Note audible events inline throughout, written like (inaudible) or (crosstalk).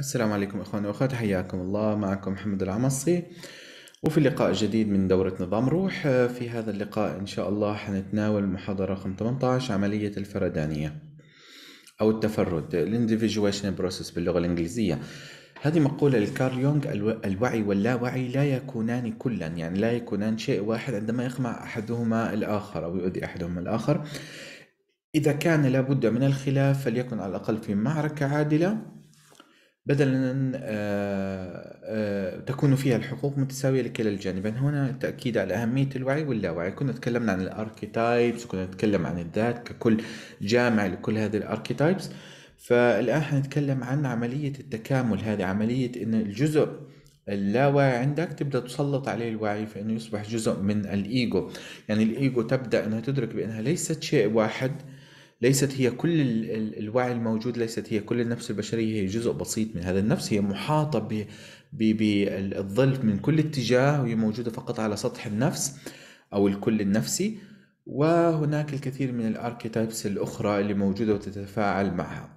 السلام عليكم اخواني واخواتي حياكم الله معكم محمد العمصي وفي لقاء جديد من دورة نظام روح في هذا اللقاء ان شاء الله حنتناول محاضرة رقم 18 عملية الفردانية او التفرد الانديفيجويشن بروسس باللغة الانجليزية هذه مقولة لكارل يونغ الوعي واللاوعي لا يكونان كلا يعني لا يكونان شيء واحد عندما يقمع احدهما الاخر او يؤذي احدهما الاخر اذا كان لابد من الخلاف فليكن على الاقل في معركة عادلة بدل أن آه، آه، تكون فيها الحقوق متساوية لكلا الجانبين يعني هنا التأكيد على أهمية الوعي واللاوعي كنا تكلمنا عن الأركيتايبس وكنا نتكلم عن الذات ككل جامع لكل هذه الأركيتايبس فالآن حنتكلم عن عملية التكامل هذه عملية أن الجزء اللاواعي عندك تبدا تسلط عليه الوعي فانه يصبح جزء من الايجو يعني الايجو تبدا انها تدرك بانها ليست شيء واحد ليست هي كل الوعي الموجود ليست هي كل النفس البشرية هي جزء بسيط من هذا النفس هي محاطة بالظل من كل اتجاه وهي موجودة فقط على سطح النفس أو الكل النفسي وهناك الكثير من الاركيتايبس الأخرى اللي موجودة وتتفاعل معها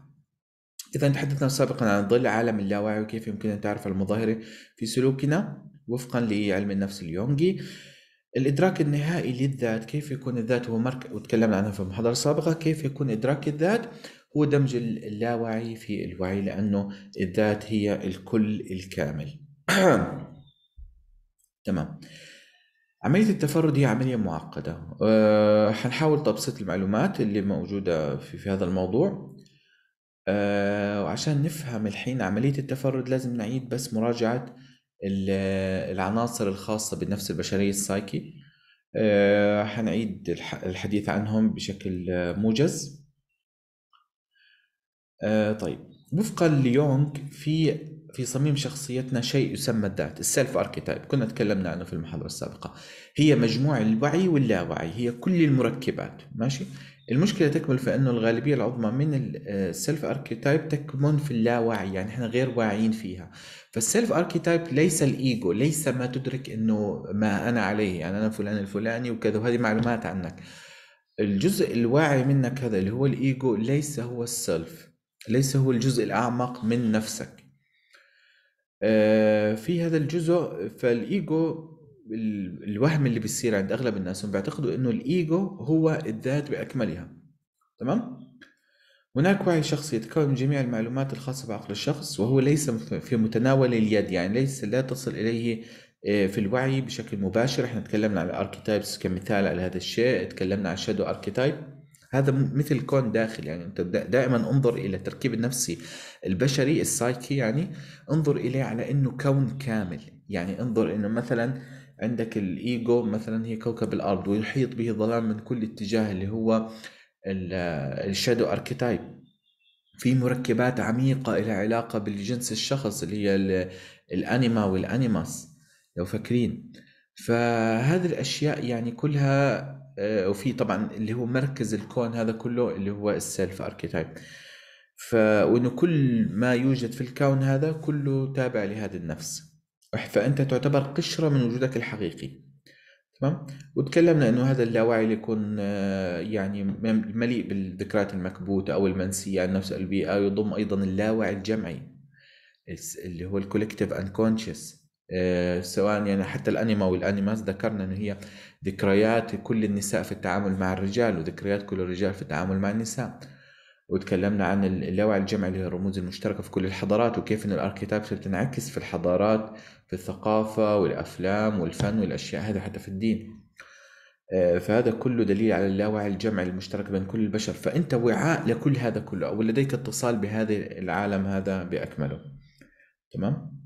إذا تحدثنا سابقا عن ظل عالم اللاوعي وكيف يمكننا تعرف المظاهر في سلوكنا وفقا لعلم النفس اليونغي الإدراك النهائي للذات كيف يكون الذات هو مرك وتكلمنا عنها في محاضره سابقه كيف يكون إدراك الذات هو دمج اللاوعي في الوعي لأنه الذات هي الكل الكامل (clears throat) تمام عملية التفرد هي عملية معقدة أه حنحاول تبسيط المعلومات اللي موجودة في, في هذا الموضوع أه وعشان نفهم الحين عملية التفرد لازم نعيد بس مراجعة العناصر الخاصة بالنفس البشرية السايكي آه، حنعيد الحديث عنهم بشكل موجز آه، طيب وفقا ليونغ في في صميم شخصيتنا شيء يسمى الذات السلف اركيتايب كنا تكلمنا عنه في المحاضرة السابقة هي مجموع الوعي واللاوعي هي كل المركبات ماشي المشكلة تكمن في أنه الغالبية العظمى من السلف أركيتايب آه، تكمن في اللاوعي يعني إحنا غير واعيين فيها فالسلف أركيتايب ليس الإيجو ليس ما تدرك أنه ما أنا عليه يعني أنا فلان الفلاني وكذا وهذه معلومات عنك الجزء الواعي منك هذا اللي هو الإيجو ليس هو السلف ليس هو الجزء الأعمق من نفسك آه، في هذا الجزء فالايجو الوهم اللي بيصير عند اغلب الناس هم بيعتقدوا انه الايجو هو الذات باكملها تمام هناك وعي شخصي يتكون من جميع المعلومات الخاصة بعقل الشخص وهو ليس في متناول اليد يعني ليس لا تصل إليه آه، في الوعي بشكل مباشر احنا تكلمنا على الاركيتايبس كمثال على هذا الشيء تكلمنا عن الشادو اركيتايب هذا مثل كون داخل يعني انت دائما انظر الى التركيب النفسي البشري السايكي يعني انظر اليه على انه كون كامل يعني انظر انه مثلا عندك الايجو مثلا هي كوكب الارض ويحيط به ظلام من كل اتجاه اللي هو الشادو اركيتايب في مركبات عميقة إلى علاقة بالجنس الشخص اللي هي الأنيما والأنيماس لو فاكرين فهذه الأشياء يعني كلها آه، وفي طبعا اللي هو مركز الكون هذا كله اللي هو السيلف اركيتايب ف وانه كل ما يوجد في الكون هذا كله تابع لهذه النفس فانت تعتبر قشره من وجودك الحقيقي تمام وتكلمنا انه هذا اللاوعي اللي يكون آه، يعني مليء بالذكريات المكبوته او المنسيه عن نفس البيئه يضم ايضا اللاوعي الجمعي اللي هو الكولكتيف انكونشس آه، سواء يعني حتى الانيما والانيماز ذكرنا انه هي ذكريات كل النساء في التعامل مع الرجال وذكريات كل الرجال في التعامل مع النساء وتكلمنا عن اللاوعي الجمعي اللي هي الرموز المشتركة في كل الحضارات وكيف أن الأركيتابس بتنعكس في الحضارات في الثقافة والأفلام والفن والأشياء هذا حتى في الدين آه، فهذا كله دليل على اللاوعي الجمعي المشترك بين كل البشر فأنت وعاء لكل هذا كله أو لديك اتصال بهذا العالم هذا بأكمله تمام؟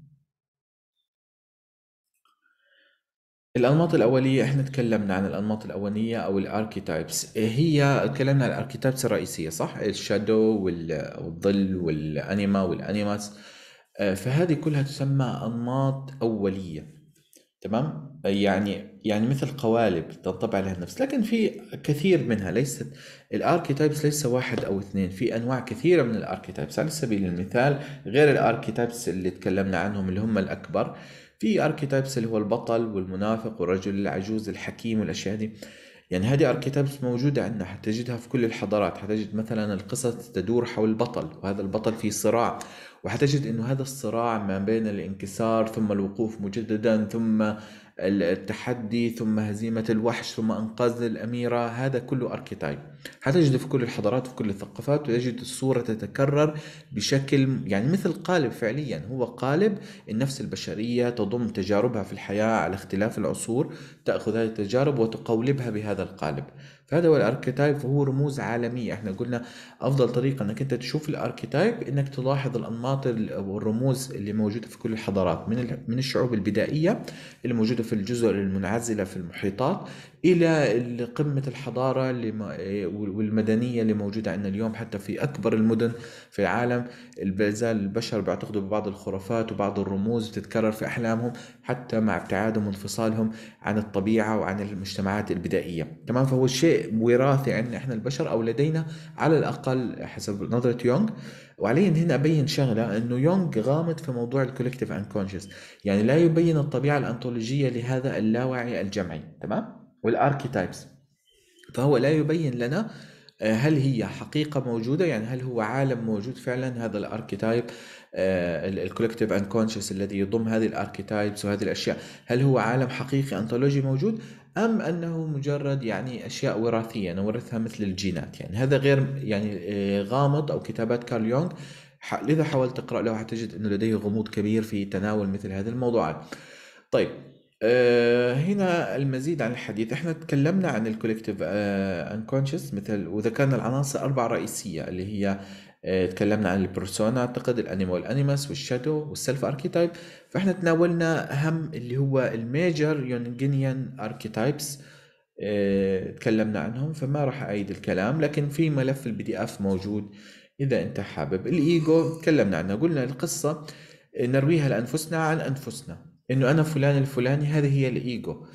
الأنماط الأولية إحنا تكلمنا عن الأنماط الأولية أو الأركيتايبس هي تكلمنا عن الأركيتايبس الرئيسية صح؟ الشادو والظل والأنيما والأنيماس آه، فهذه كلها تسمى أنماط أولية تمام؟ يعني يعني مثل قوالب تنطبع عليها النفس لكن في كثير منها ليست الاركيتايبس ليس واحد او اثنين في انواع كثيره من الاركيتايبس على سبيل المثال غير الاركيتايبس اللي تكلمنا عنهم اللي هم الاكبر في اركيتايبس اللي هو البطل والمنافق والرجل العجوز الحكيم والاشياء هذه يعني هذه اركيتايبس موجودة عندنا حتجدها في كل الحضارات حتجد مثلا القصص تدور حول البطل وهذا البطل في صراع وحتجد انه هذا الصراع ما بين الانكسار ثم الوقوف مجددا ثم التحدي ثم هزيمة الوحش ثم انقاذ الاميرة هذا كله اركيتايب حتجد في كل الحضارات وفي كل الثقافات ويجد الصورة تتكرر بشكل يعني مثل قالب فعليا هو قالب النفس البشرية تضم تجاربها في الحياة على اختلاف العصور تأخذ هذه التجارب وتقولبها بهذا القالب فهذا هو الاركيتايب وهو رموز عالميه احنا قلنا افضل طريقه انك انت تشوف الاركيتايب انك تلاحظ الانماط والرموز اللي موجوده في كل الحضارات من من الشعوب البدائيه اللي موجوده في الجزر المنعزله في المحيطات الى قمه الحضاره والمدنيه اللي موجوده عندنا اليوم حتى في اكبر المدن في العالم البزال البشر بيعتقدوا ببعض الخرافات وبعض الرموز بتتكرر في احلامهم حتى مع ابتعادهم وانفصالهم عن الطبيعه وعن المجتمعات البدائيه تمام فهو شيء وراثي عندنا احنا البشر او لدينا على الاقل حسب نظره يونغ وعلي هنا ابين شغله انه يونغ غامض في موضوع الكولكتيف انكونشس يعني لا يبين الطبيعه الانطولوجيه لهذا اللاوعي الجمعي تمام والاركيتايبس فهو لا يبين لنا آه، هل هي حقيقة موجودة يعني هل هو عالم موجود فعلا هذا الاركيتايب الكولكتيف انكونشس الذي يضم هذه الاركيتايبس وهذه الاشياء هل هو عالم حقيقي انطولوجي موجود ام انه مجرد يعني اشياء وراثية نورثها مثل الجينات يعني هذا غير يعني آه، غامض او كتابات كارل يونغ لذا حاولت تقرأ له حتجد انه لديه غموض كبير في تناول مثل هذه الموضوعات طيب آه، هنا المزيد عن الحديث احنا تكلمنا عن الكولكتيف انكونشس آه، مثل وذكرنا العناصر اربعه رئيسيه اللي هي آه، تكلمنا عن البرسونا اعتقد الانيمال انيمس والشادو والسيلف اركيتايب فاحنا تناولنا اهم اللي هو الميجر يونجينيان اركيتايبس تكلمنا عنهم فما راح اعيد الكلام لكن في ملف البي دي اف موجود اذا انت حابب الايجو تكلمنا عنه قلنا القصه نرويها لانفسنا عن انفسنا انه انا فلان الفلاني هذه هي الايجو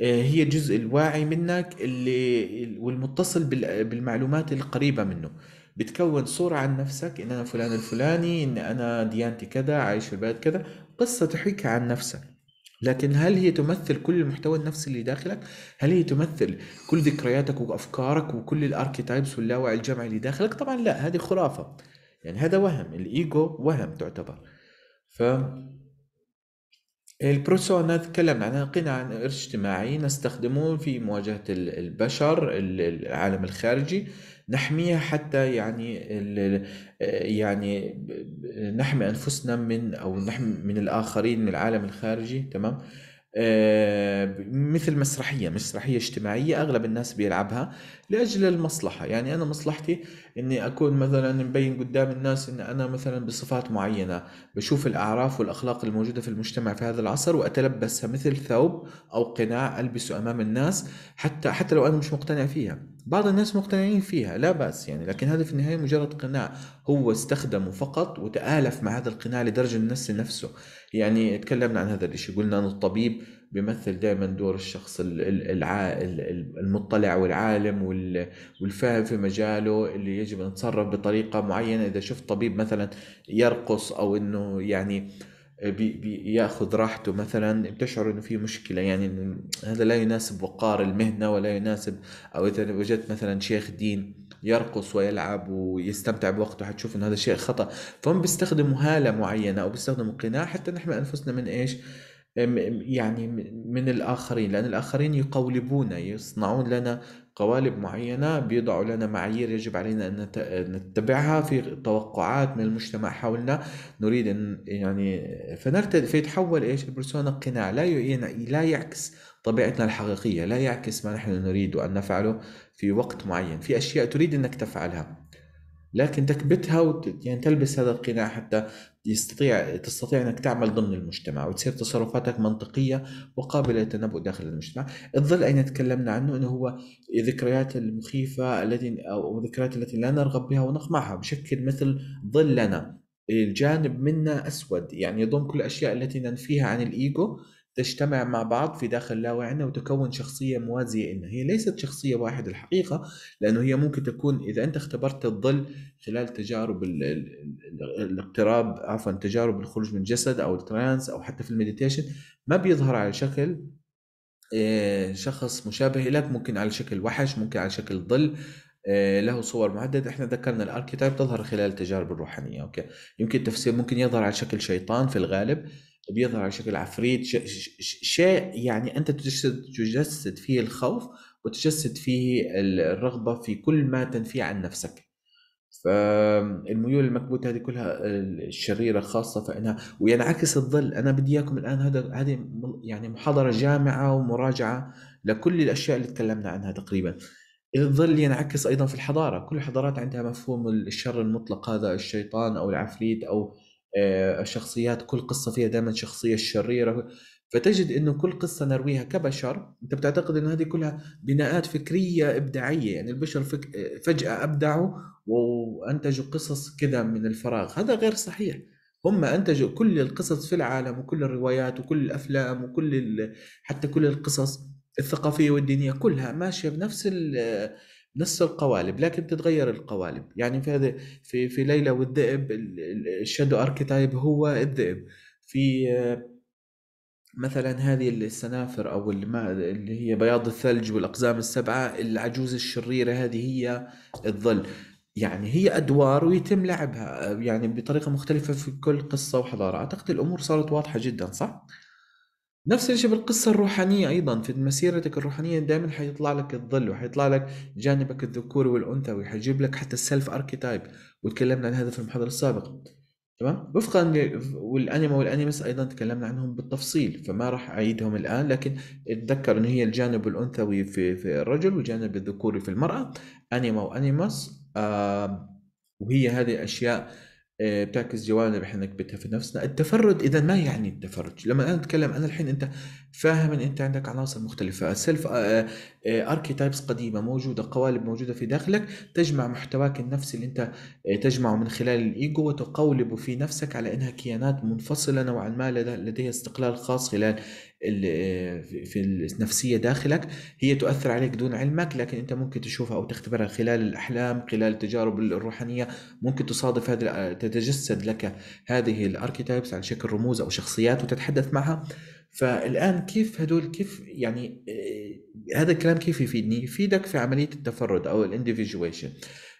آه، هي الجزء الواعي منك اللي والمتصل بالمعلومات القريبه منه بتكون صورة عن نفسك إن أنا فلان الفلاني إن أنا ديانتي كذا عايش في البلد كذا قصة تحكي عن نفسك لكن هل هي تمثل كل المحتوى النفسي اللي داخلك؟ هل هي تمثل كل ذكرياتك وأفكارك وكل الأركيتايبس واللاوعي الجمعي اللي داخلك؟ طبعا لا هذه خرافة يعني هذا وهم الإيجو وهم تعتبر ف البروسو تكلم عنها عن قناع اجتماعي نستخدمه في مواجهة البشر العالم الخارجي نحميها حتى يعني يعني نحمي أنفسنا من أو نحمي من الآخرين من العالم الخارجي تمام آه، مثل مسرحية مسرحية اجتماعية أغلب الناس بيلعبها لاجل المصلحه يعني انا مصلحتي اني اكون مثلا مبين قدام الناس ان انا مثلا بصفات معينه بشوف الاعراف والاخلاق الموجوده في المجتمع في هذا العصر واتلبسها مثل ثوب او قناع البسه امام الناس حتى حتى لو انا مش مقتنع فيها بعض الناس مقتنعين فيها لا بأس يعني لكن هذا في النهاية مجرد قناع هو استخدمه فقط وتآلف مع هذا القناع لدرجة نفس نفسه يعني تكلمنا عن هذا الشيء قلنا أن الطبيب بيمثل دائما دور الشخص العائل المطلع والعالم والفاهم في مجاله اللي يجب ان نتصرف بطريقه معينه اذا شفت طبيب مثلا يرقص او انه يعني بياخذ راحته مثلا بتشعر انه في مشكله يعني هذا لا يناسب وقار المهنه ولا يناسب او اذا وجدت مثلا شيخ دين يرقص ويلعب ويستمتع بوقته حتشوف انه هذا شيء خطا فهم بيستخدموا هاله معينه او بيستخدموا قناع حتى نحمي انفسنا من ايش؟ يعني من الآخرين لأن الآخرين يقولبونا يصنعون لنا قوالب معينة بيضعوا لنا معايير يجب علينا أن نتبعها في توقعات من المجتمع حولنا نريد أن يعني فنرتد فيتحول إيش البرسونا قناع لا يعني لا يعكس طبيعتنا الحقيقية لا يعكس ما نحن نريد أن نفعله في وقت معين في أشياء تريد أنك تفعلها لكن تكبتها وت... يعني تلبس هذا القناع حتى يستطيع تستطيع انك تعمل ضمن المجتمع وتصير تصرفاتك منطقيه وقابله للتنبؤ داخل المجتمع، الظل اين تكلمنا عنه انه هو الذكريات المخيفه التي او الذكريات التي لا نرغب بها ونقمعها بشكل مثل ظل لنا، الجانب منا اسود يعني يضم كل الاشياء التي ننفيها عن الايجو تجتمع مع بعض في داخل لاوعنا وتكون شخصية موازية لنا هي ليست شخصية واحدة الحقيقة لأنه هي ممكن تكون إذا أنت اختبرت الظل خلال تجارب الاقتراب عفوا تجارب الخروج من الجسد أو الترانس أو حتى في المديتيشن ما بيظهر على شكل آه، شخص مشابه لك ممكن على شكل وحش ممكن على شكل ظل آه، له صور معدده احنا ذكرنا الاركيتايب تظهر خلال التجارب الروحانية اوكي يمكن تفسير ممكن يظهر على شكل شيطان في الغالب بيظهر على شكل عفريت شيء يعني انت تجسد تجسد فيه الخوف وتجسد فيه الرغبه في كل ما تنفيه عن نفسك فالميول المكبوتة هذه كلها الشريرة خاصة فإنها وينعكس الظل أنا بدي إياكم الآن هذا هذه يعني محاضرة جامعة ومراجعة لكل الأشياء اللي تكلمنا عنها تقريبا الظل ينعكس أيضا في الحضارة كل الحضارات عندها مفهوم الشر المطلق هذا الشيطان أو العفريت أو الشخصيات آه، كل قصه فيها دائما الشخصيه الشريره فتجد انه كل قصه نرويها كبشر انت بتعتقد انه هذه كلها بناءات فكريه ابداعيه يعني البشر فك... فجاه ابدعوا وانتجوا قصص كذا من الفراغ هذا غير صحيح هم انتجوا كل القصص في العالم وكل الروايات وكل الافلام وكل ال... حتى كل القصص الثقافيه والدينيه كلها ماشيه بنفس ال... نفس القوالب لكن تتغير القوالب يعني في هذا في في ليلى والذئب الشادو اركيتايب هو الذئب في آه، مثلا هذه السنافر او اللي هي بياض الثلج والاقزام السبعه العجوز الشريره هذه هي الظل يعني هي ادوار ويتم لعبها آه، يعني بطريقه مختلفه في كل قصه وحضاره اعتقد الامور صارت واضحه جدا صح نفس الشيء بالقصة الروحانية أيضا في مسيرتك الروحانية دائما حيطلع لك الظل وحيطلع لك جانبك الذكوري والأنثوي حيجيب لك حتى السلف أركيتايب وتكلمنا عن هذا في المحاضرة السابقة تمام وفقا والانيما والانيمس ايضا تكلمنا عنهم بالتفصيل فما راح اعيدهم الان لكن اتذكر انه هي الجانب الانثوي في في الرجل والجانب الذكوري في المراه انيما وانيمس آه وهي هذه الاشياء آه، بتعكس جوانب احنا نكبتها في نفسنا التفرد اذا ما يعني التفرج لما انا اتكلم انا الحين انت فاهم ان انت عندك عناصر مختلفه سيلف اركيتايبس آه، آه، قديمه موجوده قوالب موجوده في داخلك تجمع محتواك النفسي اللي انت تجمعه من خلال الايجو وتقولب في نفسك على انها كيانات منفصله نوعا ما لديها استقلال خاص خلال في النفسية داخلك هي تؤثر عليك دون علمك لكن أنت ممكن تشوفها أو تختبرها خلال الأحلام خلال التجارب الروحانية ممكن تصادف هذه تتجسد لك هذه الأركيتايبس على شكل رموز أو شخصيات وتتحدث معها فالآن كيف هدول كيف يعني آه، هذا الكلام كيف يفيدني؟ يفيدك في عملية التفرد أو الانديفيجويشن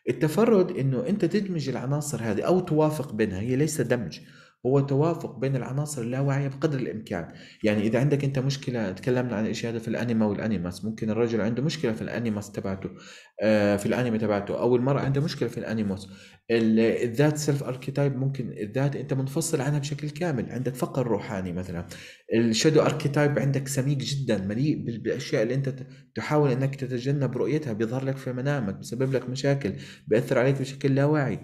التفرد انه انت تدمج العناصر هذه او توافق بينها هي ليس دمج هو توافق بين العناصر اللاواعيه بقدر الامكان يعني اذا عندك انت مشكله تكلمنا عن الشيء هذا في الانيما والانيماس ممكن الرجل عنده مشكله في الانيماس تبعته آه، في الانيما تبعته او المراه عندها مشكله في الانيموس الذات سيلف اركيتايب ممكن الذات انت منفصل عنها بشكل كامل عندك فقر روحاني مثلا الشادو اركيتايب عندك سميك جدا مليء بالاشياء اللي انت تحاول انك تتجنب رؤيتها بيظهر لك في منامك بسبب لك مشاكل بياثر عليك بشكل لا واعي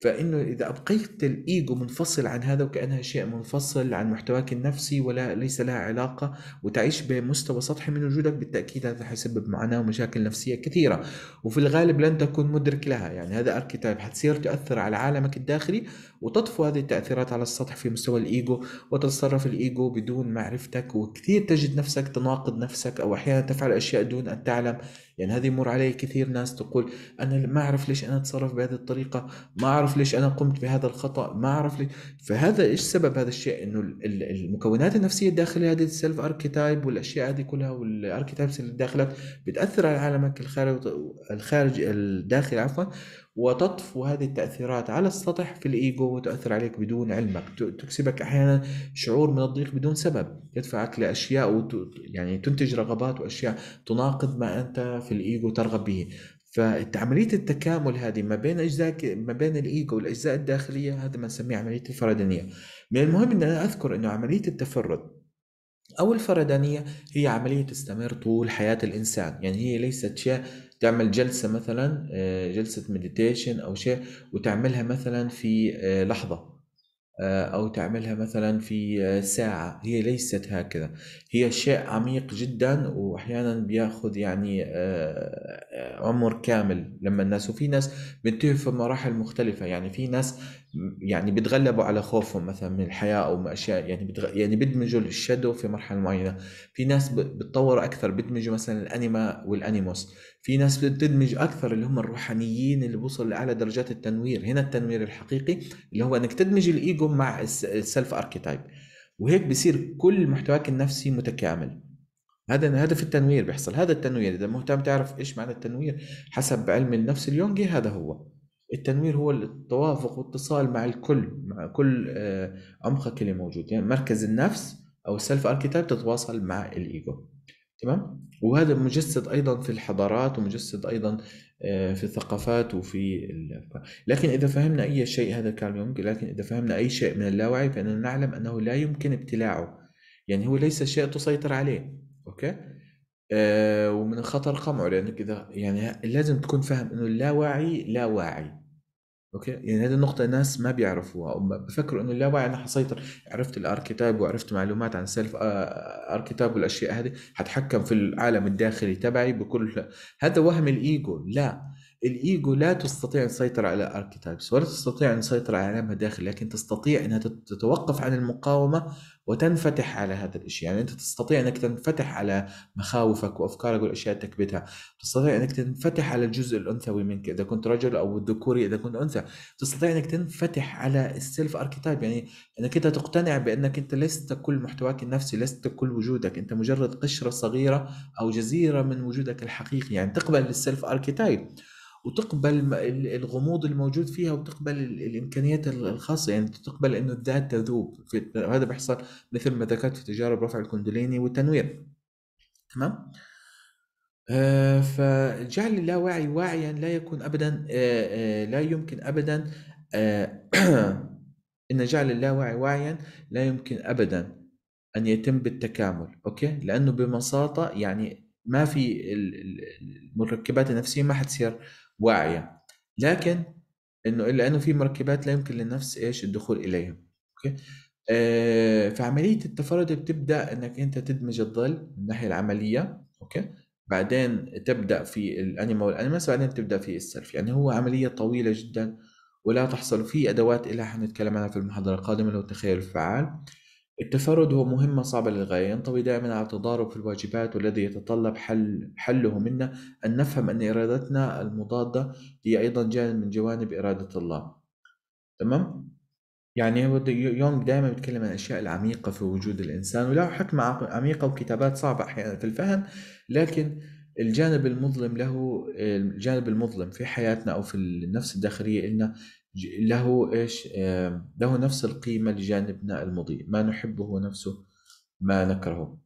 فانه اذا ابقيت الايجو منفصل عن هذا وكانها شيء منفصل عن محتواك النفسي ولا ليس لها علاقه وتعيش بمستوى سطحي من وجودك بالتاكيد هذا حيسبب معاناه ومشاكل نفسيه كثيره وفي الغالب لن تكون مدرك لها يعني هذا اركيتايب حتصير تاثر على عالمك الداخلي وتطفو هذه التاثيرات على السطح في مستوى الايجو وتتصرف الايجو بدون معرفتك وكثير تجد نفسك تناقض نفسك او احيانا تفعل اشياء دون ان تعلم يعني هذه يمر علي كثير ناس تقول انا ما اعرف ليش انا اتصرف بهذه الطريقه ما اعرف ليش انا قمت بهذا الخطا ما اعرف ليش فهذا ايش سبب هذا الشيء انه المكونات النفسيه الداخليه هذه السيلف اركيتايب والاشياء هذه كلها والاركيتايبس اللي داخلك بتاثر على عالمك الخارجي الخارجي الداخلي عفوا وتطفو هذه التأثيرات على السطح في الإيجو وتؤثر عليك بدون علمك تكسبك أحيانا شعور من الضيق بدون سبب يدفعك لأشياء وت... يعني تنتج رغبات وأشياء تناقض ما أنت في الإيجو ترغب به فعملية التكامل هذه ما بين أجزاء ما بين الإيجو والأجزاء الداخلية هذا ما نسميه عملية الفردانية من المهم أن أنا أذكر أنه عملية التفرد أو الفردانية هي عملية تستمر طول حياة الإنسان يعني هي ليست شيء تعمل جلسه مثلا آه، جلسه مديتيشن او شيء وتعملها مثلا في آه، لحظه آه، او تعملها مثلا في ساعه هي ليست هكذا هي شيء عميق جدا واحيانا بياخذ يعني عمر كامل لما الناس وفي ناس بنتهي في مراحل مختلفه يعني في ناس يعني بتغلبوا على خوفهم مثلا من الحياه او من اشياء يعني بتغ... يعني بدمجوا الشادو في مرحله معينه في ناس بتطوروا اكثر بدمجوا مثلا الانيما والانيموس في ناس بتدمج اكثر اللي هم الروحانيين اللي بوصلوا لاعلى درجات التنوير هنا التنوير الحقيقي اللي هو انك تدمج الايجو مع السلف اركيتايب وهيك بصير كل محتواك النفسي متكامل هذا هدف التنوير بيحصل هذا التنوير اذا مهتم تعرف ايش معنى التنوير حسب علم النفس اليونجي هذا هو التنوير هو التوافق والاتصال مع الكل مع كل آه، عمقك اللي موجود يعني مركز النفس او السلف اركيتايب تتواصل مع الايجو تمام وهذا مجسد ايضا في الحضارات ومجسد ايضا آه، في الثقافات وفي لكن اذا فهمنا اي شيء هذا كارل يونغ لكن اذا فهمنا اي شيء من اللاوعي فاننا نعلم انه لا يمكن ابتلاعه يعني هو ليس شيء تسيطر عليه اوكي آه ومن الخطر قمعه لانك اذا يعني لازم تكون فاهم انه اللاواعي لا واعي اوكي يعني هذه النقطه ناس ما بيعرفوها او بفكروا انه اللاواعي انا حسيطر عرفت الاركيتايب وعرفت معلومات عن سيلف آه، اركيتايب والاشياء هذه حتحكم في العالم الداخلي تبعي بكل هذا وهم الايجو لا الايجو لا تستطيع ان تسيطر على الاركيتايبس ولا تستطيع ان تسيطر على داخل لكن تستطيع انها تتوقف عن المقاومه وتنفتح على هذا الشيء يعني انت تستطيع انك تنفتح على مخاوفك وافكارك والاشياء اللي تكبتها تستطيع انك تنفتح على الجزء الانثوي منك اذا كنت رجل او الذكوري اذا كنت انثى تستطيع انك تنفتح على السيلف اركيتايب يعني انك انت تقتنع بانك انت لست كل محتواك النفسي لست كل وجودك انت مجرد قشره صغيره او جزيره من وجودك الحقيقي يعني تقبل السيلف اركيتايب وتقبل الغموض الموجود فيها وتقبل الامكانيات الخاصه يعني تقبل انه الذات تذوب هذا بيحصل مثل ما ذكرت في تجارب رفع الكندليني والتنوير تمام آه، فجعل اللاواعي واعيا لا يكون ابدا آه، آه، لا يمكن ابدا (clears throat) ان جعل اللاواعي واعيا لا يمكن ابدا ان يتم بالتكامل اوكي لانه ببساطه يعني ما في المركبات النفسيه ما حتصير واعيه لكن انه الا انه في مركبات لا يمكن للنفس ايش الدخول اليها اوكي آه، فعمليه التفرد بتبدا انك انت تدمج الظل من الناحيه العمليه اوكي بعدين تبدا في الانيما والانيمس بعدين تبدا في السلف يعني هو عمليه طويله جدا ولا تحصل في ادوات لها حنتكلم عنها في المحاضره القادمه لو التخيل الفعال التفرد هو مهمة صعبة للغاية ينطوي دائما على التضارب في الواجبات والذي يتطلب حل حله منا أن نفهم أن إرادتنا المضادة هي أيضا جانب من جوانب إرادة الله تمام؟ يعني يونغ دائما بيتكلم عن الأشياء العميقة في وجود الإنسان وله حكمة عميقة وكتابات صعبة أحيانا في الفهم لكن الجانب المظلم له الجانب المظلم في حياتنا أو في النفس الداخلية إلنا له ايش له نفس القيمه لجانبنا المضيء ما نحبه نفسه ما نكرهه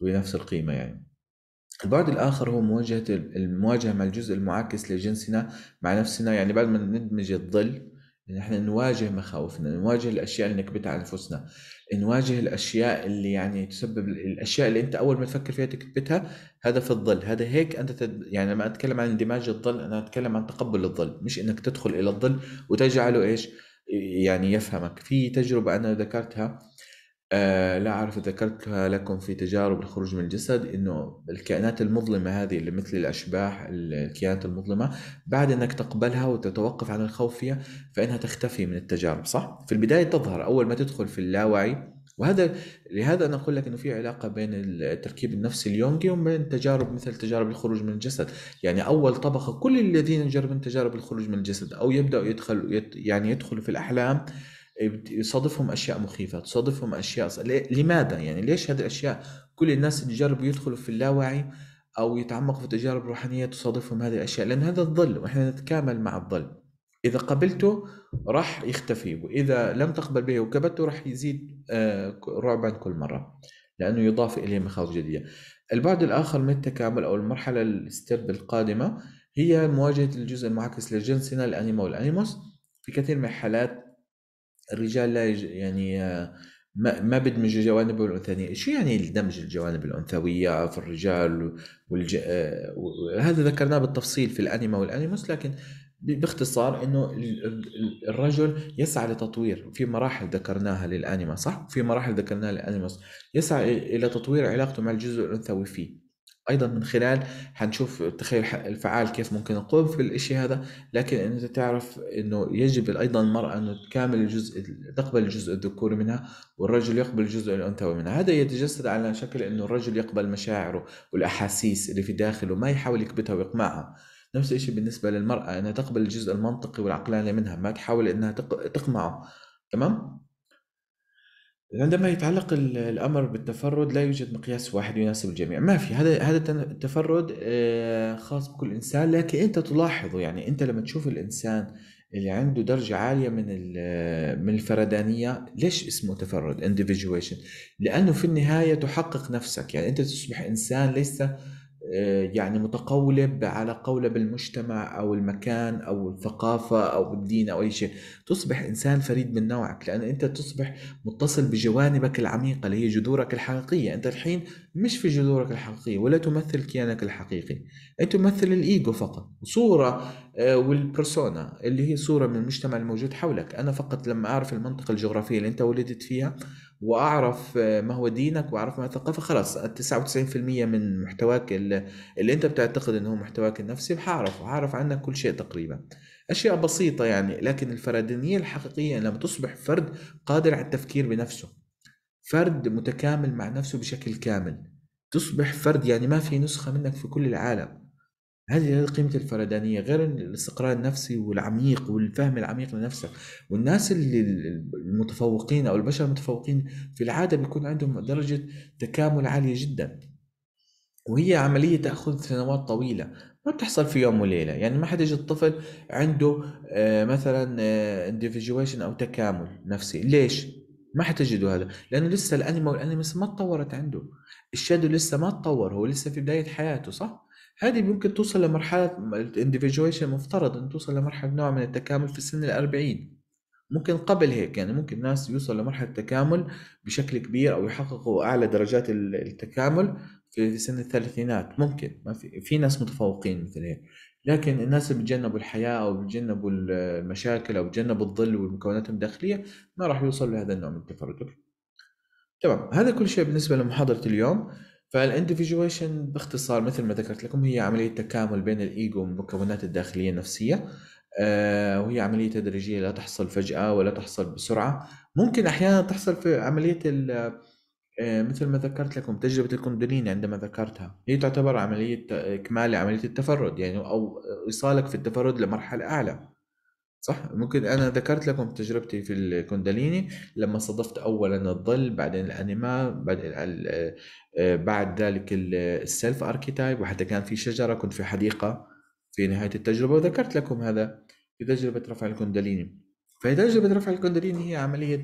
بنفس القيمه يعني البعد الاخر هو مواجهه المواجهه مع الجزء المعاكس لجنسنا مع نفسنا يعني بعد ما ندمج الظل ان احنا نواجه مخاوفنا نواجه الاشياء اللي نكبتها على انفسنا نواجه الاشياء اللي يعني تسبب الاشياء اللي انت اول ما تفكر فيها تكبتها هذا في الظل هذا هيك انت تد... يعني لما اتكلم عن اندماج الظل انا اتكلم عن تقبل الظل مش انك تدخل الى الظل وتجعله ايش يعني يفهمك في تجربه انا ذكرتها آه لا أعرف ذكرتها لكم في تجارب الخروج من الجسد إنه الكائنات المظلمة هذه اللي مثل الأشباح الكائنات المظلمة بعد إنك تقبلها وتتوقف عن الخوف فيها فإنها تختفي من التجارب صح؟ في البداية تظهر أول ما تدخل في اللاوعي وهذا لهذا انا اقول لك انه في علاقه بين التركيب النفسي اليونغي وبين تجارب مثل تجارب الخروج من الجسد، يعني اول طبقه كل الذين يجربون تجارب الخروج من الجسد او يبداوا يدخلوا يعني يدخلوا في الاحلام يصادفهم اشياء مخيفه تصادفهم اشياء لماذا يعني ليش هذه الاشياء كل الناس اللي يجربوا يدخلوا في اللاوعي او يتعمقوا في تجارب روحانيه تصادفهم هذه الاشياء لان هذا الظل واحنا نتكامل مع الظل اذا قبلته راح يختفي واذا لم تقبل به وكبته راح يزيد آه، رعبا كل مره لانه يضاف اليه مخاوف جديده البعد الاخر من التكامل او المرحله الستيب القادمه هي مواجهه الجزء المعاكس لجنسنا الانيما والانيموس في كثير من الحالات الرجال لا يج... يعني آه، ما ما بدمجوا جوانبهم الانثويه، شو يعني دمج الجوانب الانثويه في الرجال والج... آه، هذا ذكرناه بالتفصيل في الانيما والانيموس لكن باختصار انه الرجل يسعى لتطوير في مراحل ذكرناها للانيما صح؟ في مراحل ذكرناها للانيموس يسعى الى تطوير علاقته مع الجزء الانثوي فيه ايضا من خلال هنشوف التخيل الفعال كيف ممكن نقوم في الاشي هذا لكن انت تعرف انه يجب ايضا المراه انه تكامل الجزء تقبل الجزء الذكوري منها والرجل يقبل الجزء الانثوي منها هذا يتجسد على شكل انه الرجل يقبل مشاعره والاحاسيس اللي في داخله ما يحاول يكبتها ويقمعها نفس الشيء بالنسبة للمرأة أنها تقبل الجزء المنطقي والعقلاني منها ما تحاول أنها تقمعه تمام؟ عندما يتعلق الأمر بالتفرد لا يوجد مقياس واحد يناسب الجميع ما في هذا هذا التفرد آه، خاص بكل إنسان لكن أنت تلاحظه يعني أنت لما تشوف الإنسان اللي عنده درجة عالية من من الفردانية ليش اسمه تفرد individuation لأنه في النهاية تحقق نفسك يعني أنت تصبح إنسان ليس آه، يعني متقولب على قولب المجتمع او المكان او الثقافه او الدين او اي شيء، تصبح انسان فريد من نوعك لان انت تصبح متصل بجوانبك العميقه اللي هي جذورك الحقيقيه، انت الحين مش في جذورك الحقيقيه ولا تمثل كيانك الحقيقي، انت تمثل الايجو فقط، صوره آه، والبرسونا اللي هي صوره من المجتمع الموجود حولك، انا فقط لما اعرف المنطقه الجغرافيه اللي انت ولدت فيها واعرف آه، ما هو دينك واعرف ما ثقافه خلاص 99% من محتواك اللي انت بتعتقد انه هو محتواك النفسي هعرف وعارف عنك كل شيء تقريبا اشياء بسيطه يعني لكن الفردانيه الحقيقيه لما تصبح فرد قادر على التفكير بنفسه فرد متكامل مع نفسه بشكل كامل تصبح فرد يعني ما في نسخه منك في كل العالم هذه هي قيمة الفردانية غير الاستقرار النفسي والعميق والفهم العميق لنفسك والناس اللي المتفوقين أو البشر المتفوقين في العادة بيكون عندهم درجة تكامل عالية جدا وهي عملية تأخذ سنوات طويلة ما بتحصل في يوم وليلة يعني ما حد يجي الطفل عنده آه، مثلا آه، individuation أو تكامل نفسي ليش؟ ما حتجدوا هذا لأنه لسه الأنمي والأنميس ما تطورت عنده الشادو لسه ما تطور هو لسه في بداية حياته صح؟ هذه ممكن توصل لمرحلة الاندفجويشن مفترض أن توصل لمرحلة نوع من التكامل في سن الأربعين ممكن قبل هيك يعني ممكن ناس يوصلوا لمرحلة تكامل بشكل كبير أو يحققوا أعلى درجات التكامل في سن الثلاثينات ممكن ما في في ناس متفوقين مثل هيك لكن الناس اللي بتجنبوا الحياة أو بتجنبوا المشاكل أو بتجنبوا الظل والمكونات الداخلية ما راح يوصلوا لهذا النوع من التفرد تمام هذا كل شيء بالنسبة لمحاضرة اليوم فالاندفجويشن باختصار مثل ما ذكرت لكم هي عمليه تكامل بين الايجو والمكونات الداخليه النفسيه آه، وهي عملية تدريجية لا تحصل فجأة ولا تحصل بسرعة ممكن أحيانا تحصل في عملية آه، مثل ما ذكرت لكم تجربة الكوندولين عندما ذكرتها هي تعتبر عملية آه، إكمال عملية التفرد يعني أو إيصالك في التفرد لمرحلة أعلى صح ممكن انا ذكرت لكم تجربتي في الكونداليني لما صادفت اولا الظل بعدين الانيما بعد آه، بعد ذلك السيلف اركيتايب وحتى كان في شجره كنت في حديقه في نهايه التجربه وذكرت لكم هذا في تجربه رفع الكونداليني فهي تجربه رفع الكونداليني هي عمليه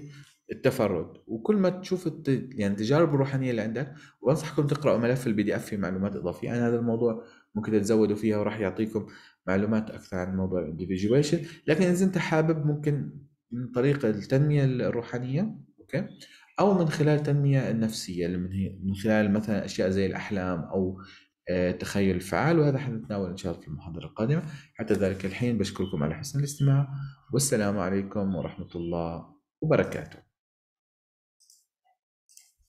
التفرد وكل ما تشوف الت... يعني التجارب الروحانيه اللي عندك وانصحكم تقراوا ملف البي دي اف في معلومات اضافيه عن هذا الموضوع ممكن تتزودوا فيها وراح يعطيكم معلومات اكثر عن موضوع الانديفيدويشن لكن اذا انت حابب ممكن من طريق التنميه الروحانيه اوكي او من خلال التنميه النفسيه اللي من خلال مثلا اشياء زي الاحلام او آه، تخيل الفعال وهذا حنتناول ان شاء الله في المحاضره القادمه حتى ذلك الحين بشكركم على حسن الاستماع والسلام عليكم ورحمه الله وبركاته